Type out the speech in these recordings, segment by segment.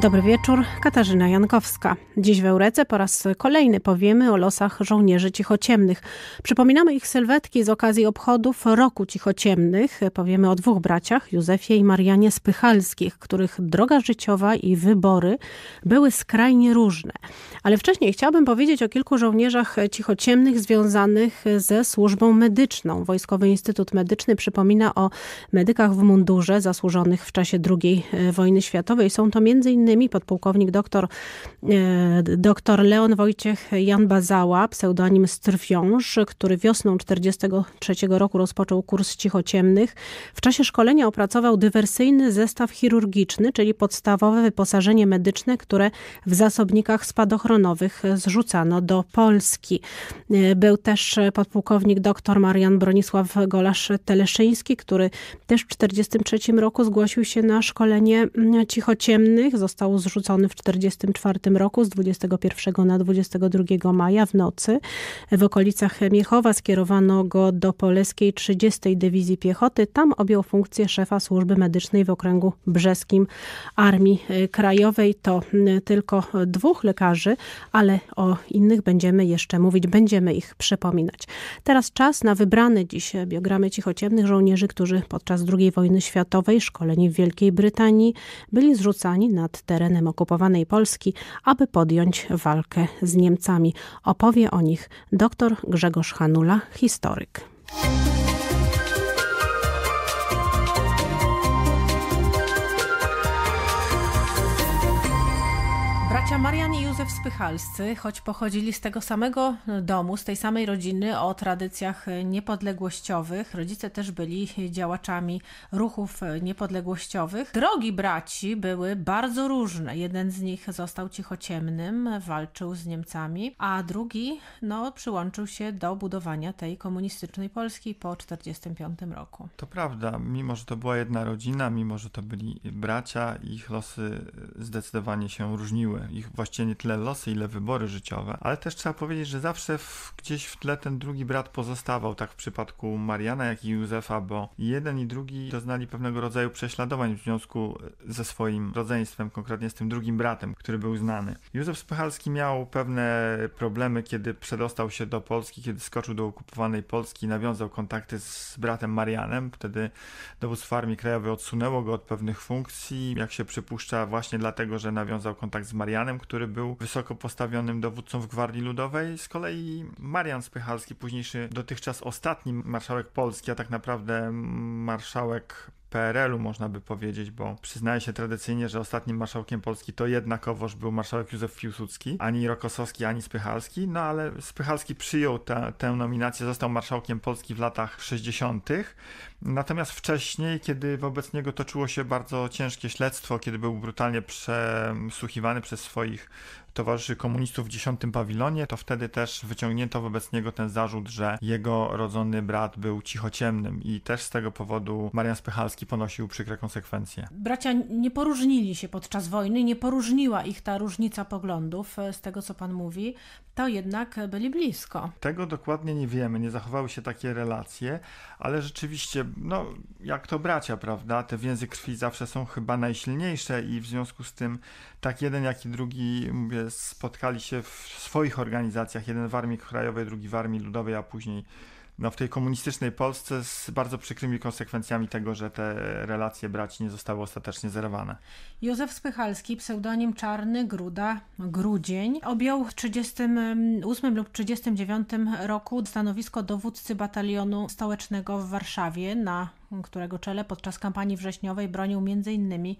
Dobry wieczór, Katarzyna Jankowska. Dziś w Eurece po raz kolejny powiemy o losach żołnierzy cichociemnych. Przypominamy ich sylwetki z okazji obchodów Roku Cichociemnych. Powiemy o dwóch braciach, Józefie i Marianie Spychalskich, których droga życiowa i wybory były skrajnie różne. Ale wcześniej chciałbym powiedzieć o kilku żołnierzach cichociemnych związanych ze służbą medyczną. Wojskowy Instytut Medyczny przypomina o medykach w mundurze zasłużonych w czasie II e, wojny światowej. Są to m.in innymi podpułkownik doktor, e, doktor Leon Wojciech Jan Bazała, pseudonim Strwiąż, który wiosną 1943 roku rozpoczął kurs cichociemnych. W czasie szkolenia opracował dywersyjny zestaw chirurgiczny, czyli podstawowe wyposażenie medyczne, które w zasobnikach spadochronowych zrzucano do Polski. E, był też podpułkownik dr Marian Bronisław Golasz-Teleszyński, który też w 1943 roku zgłosił się na szkolenie cichociemnych został zrzucony w 1944 roku z 21 na 22 maja w nocy. W okolicach Miechowa skierowano go do Poleskiej 30 Dywizji Piechoty. Tam objął funkcję szefa służby medycznej w okręgu brzeskim Armii Krajowej. To tylko dwóch lekarzy, ale o innych będziemy jeszcze mówić, będziemy ich przypominać. Teraz czas na wybrane dziś biogramy cichociemnych żołnierzy, którzy podczas II wojny światowej, szkoleni w Wielkiej Brytanii, byli zrzucani nad terenem okupowanej Polski, aby podjąć walkę z Niemcami. Opowie o nich dr Grzegorz Hanula, historyk. bracia Marian i Józef Spychalscy, choć pochodzili z tego samego domu, z tej samej rodziny o tradycjach niepodległościowych, rodzice też byli działaczami ruchów niepodległościowych. Drogi braci były bardzo różne. Jeden z nich został cichociemnym, walczył z Niemcami, a drugi no, przyłączył się do budowania tej komunistycznej Polski po 1945 roku. To prawda, mimo że to była jedna rodzina, mimo że to byli bracia, ich losy zdecydowanie się różniły. Ich ich nie tyle losy, ile wybory życiowe, ale też trzeba powiedzieć, że zawsze w, gdzieś w tle ten drugi brat pozostawał, tak w przypadku Mariana, jak i Józefa, bo jeden i drugi doznali pewnego rodzaju prześladowań w związku ze swoim rodzeństwem, konkretnie z tym drugim bratem, który był znany. Józef Spychalski miał pewne problemy, kiedy przedostał się do Polski, kiedy skoczył do okupowanej Polski, nawiązał kontakty z bratem Marianem, wtedy dowództwo Armii Krajowej odsunęło go od pewnych funkcji, jak się przypuszcza, właśnie dlatego, że nawiązał kontakt z Marianem, który był wysoko postawionym dowódcą w Gwardii Ludowej. Z kolei Marian Spychalski, późniejszy dotychczas ostatni marszałek Polski, a tak naprawdę marszałek PRL-u, można by powiedzieć, bo przyznaje się tradycyjnie, że ostatnim marszałkiem Polski to jednakowoż był marszałek Józef Piłsudski, ani Rokosowski, ani Spychalski, no ale Spychalski przyjął te, tę nominację, został marszałkiem Polski w latach 60. Natomiast wcześniej, kiedy wobec niego toczyło się bardzo ciężkie śledztwo, kiedy był brutalnie przesłuchiwany przez swoich towarzyszy komunistów w X pawilonie, to wtedy też wyciągnięto wobec niego ten zarzut, że jego rodzony brat był cichociemnym i też z tego powodu Marian Spychalski ponosił przykre konsekwencje. Bracia nie poróżnili się podczas wojny, nie poróżniła ich ta różnica poglądów e, z tego, co pan mówi, to jednak byli blisko. Tego dokładnie nie wiemy, nie zachowały się takie relacje, ale rzeczywiście, no jak to bracia, prawda, te więzy krwi zawsze są chyba najsilniejsze i w związku z tym tak jeden, jak i drugi, mówię, spotkali się w swoich organizacjach, jeden w Armii Krajowej, drugi w Armii Ludowej, a później no, w tej komunistycznej Polsce z bardzo przykrymi konsekwencjami tego, że te relacje braci nie zostały ostatecznie zerwane. Józef Spychalski, pseudonim Czarny Gruda, Grudzień, objął w 1938 lub 1939 roku stanowisko dowódcy batalionu stołecznego w Warszawie, na którego czele podczas kampanii wrześniowej bronił m.in.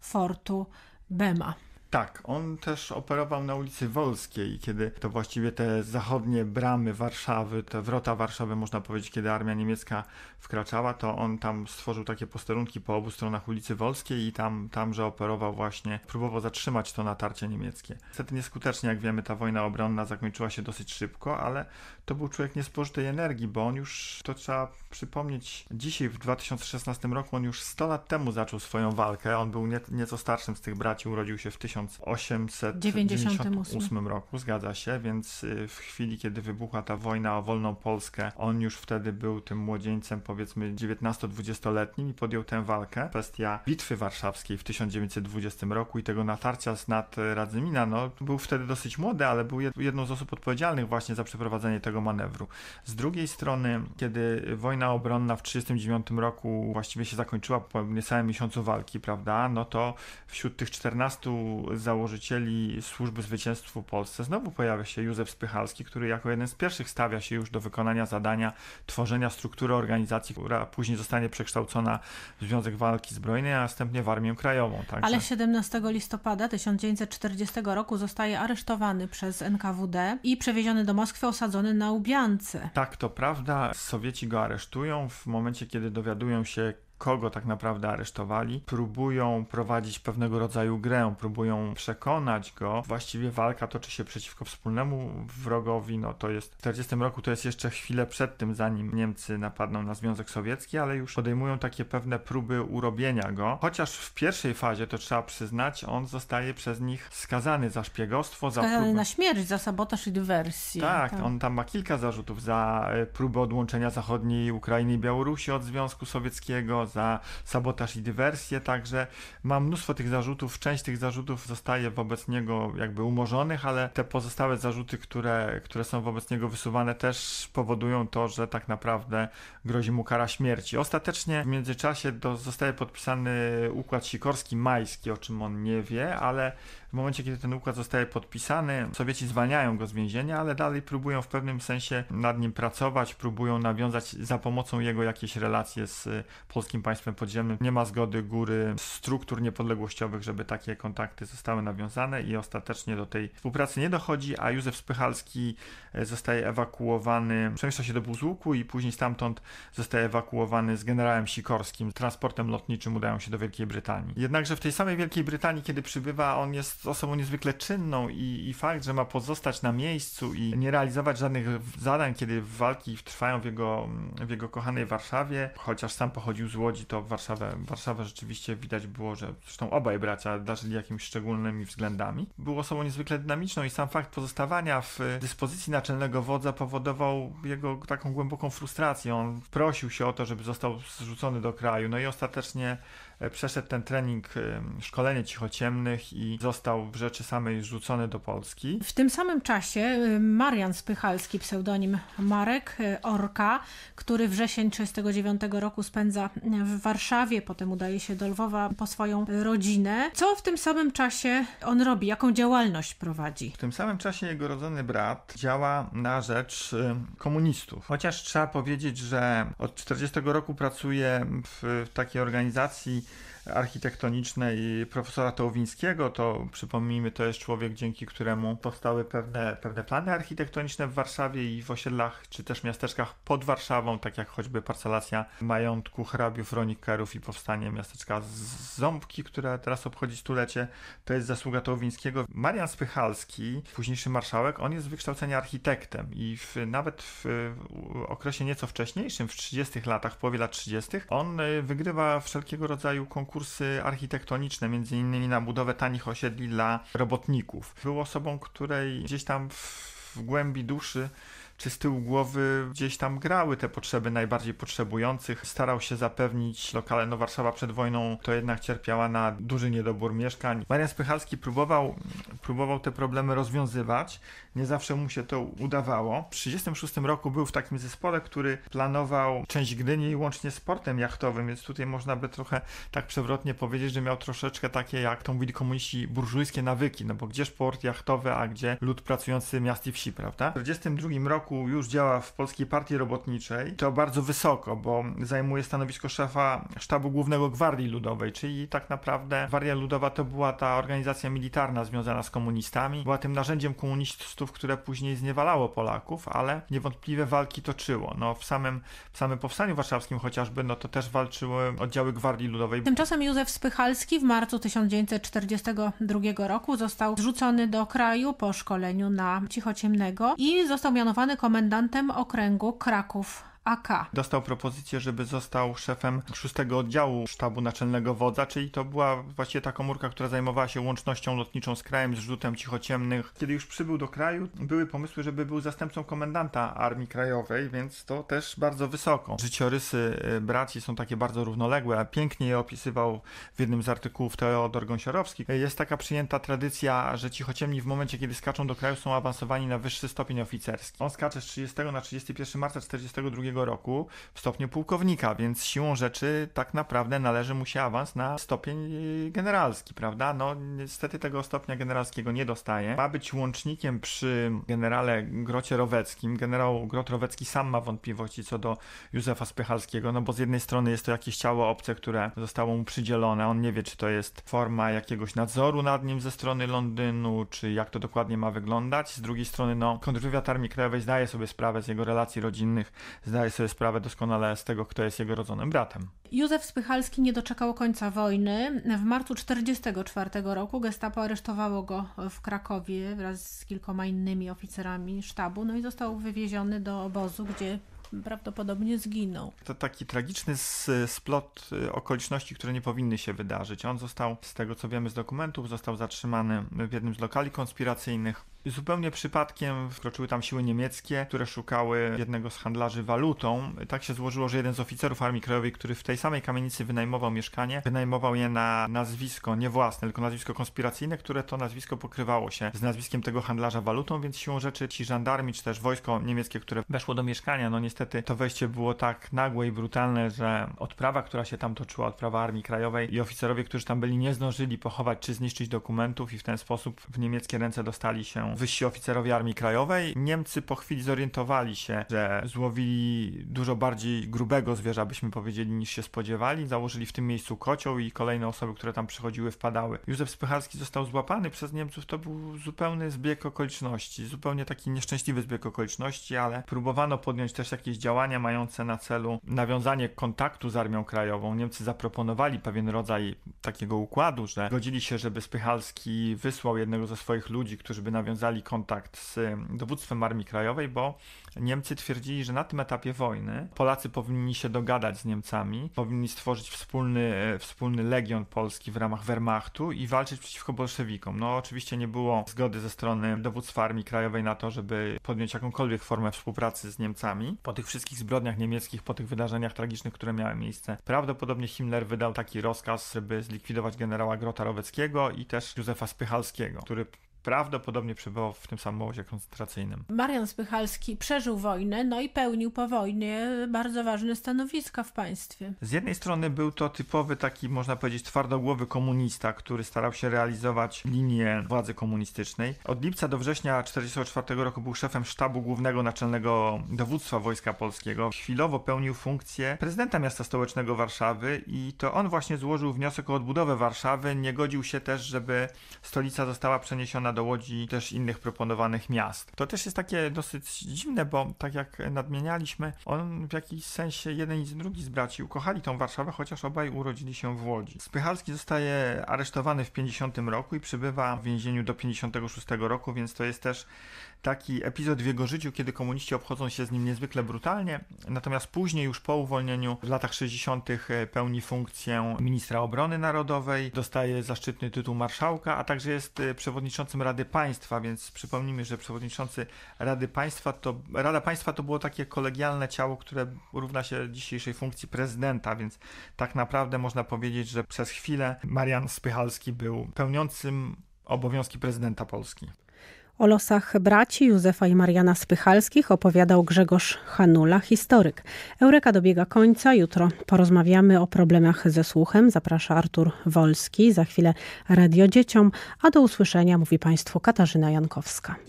fortu Bema. Tak, on też operował na ulicy Wolskiej, kiedy to właściwie te zachodnie bramy Warszawy, te wrota Warszawy, można powiedzieć, kiedy armia niemiecka wkraczała, to on tam stworzył takie posterunki po obu stronach ulicy Wolskiej i tam, tamże operował właśnie, próbował zatrzymać to natarcie niemieckie. Niestety nieskutecznie, jak wiemy, ta wojna obronna zakończyła się dosyć szybko, ale to był człowiek niespożytej energii, bo on już, to trzeba przypomnieć, dzisiaj w 2016 roku, on już 100 lat temu zaczął swoją walkę, on był nie, nieco starszym z tych braci, urodził się w 1000 1898 roku, zgadza się, więc y, w chwili, kiedy wybuchła ta wojna o wolną Polskę, on już wtedy był tym młodzieńcem, powiedzmy 19-20-letnim i podjął tę walkę. Kwestia Bitwy Warszawskiej w 1920 roku i tego natarcia z nad y, Radzymina, no był wtedy dosyć młody, ale był jedną z osób odpowiedzialnych właśnie za przeprowadzenie tego manewru. Z drugiej strony, kiedy wojna obronna w 1939 roku właściwie się zakończyła po niecałym miesiącu walki, prawda, no to wśród tych 14 założycieli Służby Zwycięstwu w Polsce znowu pojawia się Józef Spychalski, który jako jeden z pierwszych stawia się już do wykonania zadania tworzenia struktury organizacji, która później zostanie przekształcona w Związek Walki Zbrojnej, a następnie w Armię Krajową. Także... Ale 17 listopada 1940 roku zostaje aresztowany przez NKWD i przewieziony do Moskwy, osadzony na Ubiance. Tak, to prawda. Sowieci go aresztują w momencie, kiedy dowiadują się, kogo tak naprawdę aresztowali, próbują prowadzić pewnego rodzaju grę, próbują przekonać go. Właściwie walka toczy się przeciwko wspólnemu wrogowi. No to jest w 40 roku, to jest jeszcze chwilę przed tym, zanim Niemcy napadną na Związek Sowiecki, ale już podejmują takie pewne próby urobienia go. Chociaż w pierwszej fazie, to trzeba przyznać, on zostaje przez nich skazany za szpiegostwo, za próbę... na śmierć, za sabotaż i dywersję. Tak, tak, on tam ma kilka zarzutów za e, próbę odłączenia zachodniej Ukrainy i Białorusi od Związku Sowieckiego, za sabotaż i dywersję, także ma mnóstwo tych zarzutów, część tych zarzutów zostaje wobec niego jakby umorzonych, ale te pozostałe zarzuty, które, które są wobec niego wysuwane też powodują to, że tak naprawdę grozi mu kara śmierci. Ostatecznie w międzyczasie do, zostaje podpisany układ sikorski-majski, o czym on nie wie, ale w momencie, kiedy ten układ zostaje podpisany, Sowieci zwalniają go z więzienia, ale dalej próbują w pewnym sensie nad nim pracować, próbują nawiązać za pomocą jego jakieś relacje z y, polskim państwem podziemnym. Nie ma zgody góry struktur niepodległościowych, żeby takie kontakty zostały nawiązane i ostatecznie do tej współpracy nie dochodzi, a Józef Spychalski y, zostaje ewakuowany, przemieszcza się do Buzłuku i później stamtąd zostaje ewakuowany z generałem Sikorskim. Transportem lotniczym udają się do Wielkiej Brytanii. Jednakże w tej samej Wielkiej Brytanii, kiedy przybywa, on jest osobą niezwykle czynną i, i fakt, że ma pozostać na miejscu i nie realizować żadnych zadań, kiedy walki trwają w jego, w jego kochanej Warszawie, chociaż sam pochodził z Łodzi, to Warszawę, Warszawę rzeczywiście widać było, że zresztą obaj bracia darzyli jakimiś szczególnymi względami. Był osobą niezwykle dynamiczną i sam fakt pozostawania w dyspozycji naczelnego wodza powodował jego taką głęboką frustrację. On prosił się o to, żeby został zrzucony do kraju, no i ostatecznie E, przeszedł ten trening, szkolenie cichociemnych i został w rzeczy samej rzucony do Polski. W tym samym czasie y, Marian Spychalski, pseudonim Marek y, Orka, który wrzesień 1939 roku spędza w Warszawie, potem udaje się do Lwowa po swoją rodzinę. Co w tym samym czasie on robi? Jaką działalność prowadzi? W tym samym czasie jego rodzony brat działa na rzecz y, komunistów. Chociaż trzeba powiedzieć, że od 40 roku pracuje w takiej organizacji architektoniczne i profesora Tołwińskiego, to przypomnijmy, to jest człowiek, dzięki któremu powstały pewne, pewne plany architektoniczne w Warszawie i w osiedlach, czy też miasteczkach pod Warszawą, tak jak choćby parcelacja majątku hrabiów, ronikerów i powstanie miasteczka Ząbki, które teraz obchodzi stulecie. To jest zasługa Tołwińskiego. Marian Spychalski, późniejszy marszałek, on jest z wykształcenia architektem i w, nawet w, w okresie nieco wcześniejszym, w 30 latach, w połowie lat 30., on y, wygrywa wszelkiego rodzaju rodzaju konkursy architektoniczne, między innymi na budowę tanich osiedli dla robotników. Był osobą, której gdzieś tam w, w głębi duszy czy z tyłu głowy gdzieś tam grały te potrzeby najbardziej potrzebujących. Starał się zapewnić lokale. No Warszawa przed wojną to jednak cierpiała na duży niedobór mieszkań. Marian Spychalski próbował, próbował te problemy rozwiązywać. Nie zawsze mu się to udawało. W 1936 roku był w takim zespole, który planował część Gdyni łącznie z portem jachtowym, więc tutaj można by trochę tak przewrotnie powiedzieć, że miał troszeczkę takie, jak to mówili komuniści, burżujskie nawyki, no bo gdzież port jachtowy, a gdzie lud pracujący miast i wsi, prawda? W 1942 roku roku już działa w Polskiej Partii Robotniczej, to bardzo wysoko, bo zajmuje stanowisko szefa Sztabu Głównego Gwardii Ludowej, czyli tak naprawdę Gwardia Ludowa to była ta organizacja militarna związana z komunistami, była tym narzędziem komunistów, które później zniewalało Polaków, ale niewątpliwie walki toczyło. No, w, samym, w samym Powstaniu Warszawskim chociażby, no to też walczyły oddziały Gwardii Ludowej. Tymczasem Józef Spychalski w marcu 1942 roku został zrzucony do kraju po szkoleniu na Cichociemnego i został mianowany komendantem okręgu Kraków. AK. Dostał propozycję, żeby został szefem szóstego oddziału sztabu naczelnego wodza, czyli to była właściwie ta komórka, która zajmowała się łącznością lotniczą z krajem, z rzutem cichociemnych. Kiedy już przybył do kraju, były pomysły, żeby był zastępcą komendanta Armii Krajowej, więc to też bardzo wysoko. Życiorysy y, braci są takie bardzo równoległe, pięknie je opisywał w jednym z artykułów Teodor Gąsiorowski. Jest taka przyjęta tradycja, że cichociemni w momencie, kiedy skaczą do kraju, są awansowani na wyższy stopień oficerski. On skacze z 30 na 31 marca 42 roku w stopniu pułkownika, więc siłą rzeczy tak naprawdę należy mu się awans na stopień e, generalski, prawda? No niestety tego stopnia generalskiego nie dostaje. Ma być łącznikiem przy generale Grocie Roweckim. Generał Grot Rowecki sam ma wątpliwości co do Józefa Spychalskiego, no bo z jednej strony jest to jakieś ciało obce, które zostało mu przydzielone. On nie wie, czy to jest forma jakiegoś nadzoru nad nim ze strony Londynu, czy jak to dokładnie ma wyglądać. Z drugiej strony, no, kontrwywiad Armii Krajowej zdaje sobie sprawę z jego relacji rodzinnych, zdaje zdaje sobie sprawę doskonale z tego, kto jest jego rodzonym bratem. Józef Spychalski nie doczekał końca wojny. W marcu 1944 roku gestapo aresztowało go w Krakowie wraz z kilkoma innymi oficerami sztabu, no i został wywieziony do obozu, gdzie prawdopodobnie zginął. To taki tragiczny splot y, okoliczności, które nie powinny się wydarzyć. On został, z tego co wiemy z dokumentów, został zatrzymany w jednym z lokali konspiracyjnych. Zupełnie przypadkiem wkroczyły tam siły niemieckie, które szukały jednego z handlarzy walutą. Tak się złożyło, że jeden z oficerów Armii Krajowej, który w tej samej kamienicy wynajmował mieszkanie, wynajmował je na nazwisko nie własne, tylko nazwisko konspiracyjne, które to nazwisko pokrywało się z nazwiskiem tego handlarza walutą, więc siłą rzeczy ci żandarmi, czy też wojsko niemieckie, które weszło do mieszkania, no niestety to wejście było tak nagłe i brutalne, że odprawa, która się tam toczyła, odprawa Armii Krajowej i oficerowie, którzy tam byli, nie zdążyli pochować czy zniszczyć dokumentów i w ten sposób w niemieckie ręce dostali się wyżsi oficerowie Armii Krajowej. Niemcy po chwili zorientowali się, że złowili dużo bardziej grubego zwierza, byśmy powiedzieli, niż się spodziewali. Założyli w tym miejscu kocioł i kolejne osoby, które tam przychodziły, wpadały. Józef Spychalski został złapany przez Niemców. To był zupełny zbieg okoliczności, zupełnie taki nieszczęśliwy zbieg okoliczności, ale próbowano podjąć też jakieś działania mające na celu nawiązanie kontaktu z Armią Krajową. Niemcy zaproponowali pewien rodzaj takiego układu, że godzili się, żeby Spychalski wysłał jednego ze swoich ludzi, którzy by nawiązali nawiązali kontakt z dowództwem Armii Krajowej, bo Niemcy twierdzili, że na tym etapie wojny Polacy powinni się dogadać z Niemcami, powinni stworzyć wspólny, e, wspólny legion polski w ramach Wehrmachtu i walczyć przeciwko bolszewikom. No oczywiście nie było zgody ze strony dowództwa Armii Krajowej na to, żeby podjąć jakąkolwiek formę współpracy z Niemcami. Po tych wszystkich zbrodniach niemieckich, po tych wydarzeniach tragicznych, które miały miejsce, prawdopodobnie Himmler wydał taki rozkaz, żeby zlikwidować generała Grota Roweckiego i też Józefa Spychalskiego, który prawdopodobnie przebywał w tym samym obozie koncentracyjnym. Marian Spychalski przeżył wojnę, no i pełnił po wojnie bardzo ważne stanowiska w państwie. Z jednej strony był to typowy taki, można powiedzieć, twardogłowy komunista, który starał się realizować linię władzy komunistycznej. Od lipca do września 1944 roku był szefem sztabu głównego naczelnego dowództwa Wojska Polskiego. Chwilowo pełnił funkcję prezydenta miasta stołecznego Warszawy i to on właśnie złożył wniosek o odbudowę Warszawy. Nie godził się też, żeby stolica została przeniesiona do Łodzi, też innych proponowanych miast. To też jest takie dosyć dziwne, bo tak jak nadmienialiśmy, on w jakiś sensie jeden i drugi z braci ukochali tą Warszawę, chociaż obaj urodzili się w Łodzi. Spychalski zostaje aresztowany w 50 roku i przybywa w więzieniu do 56 roku, więc to jest też taki epizod w jego życiu, kiedy komuniści obchodzą się z nim niezwykle brutalnie, natomiast później już po uwolnieniu w latach 60. E, pełni funkcję ministra obrony narodowej, dostaje zaszczytny tytuł marszałka, a także jest e, przewodniczącym Rady Państwa, więc przypomnijmy, że przewodniczący Rady Państwa to Rada Państwa to było takie kolegialne ciało, które równa się dzisiejszej funkcji prezydenta, więc tak naprawdę można powiedzieć, że przez chwilę Marian Spychalski był pełniącym obowiązki prezydenta Polski. O losach braci Józefa i Mariana Spychalskich opowiadał Grzegorz Hanula, historyk. Eureka dobiega końca. Jutro porozmawiamy o problemach ze słuchem. Zaprasza Artur Wolski. Za chwilę radio dzieciom. A do usłyszenia mówi Państwu Katarzyna Jankowska.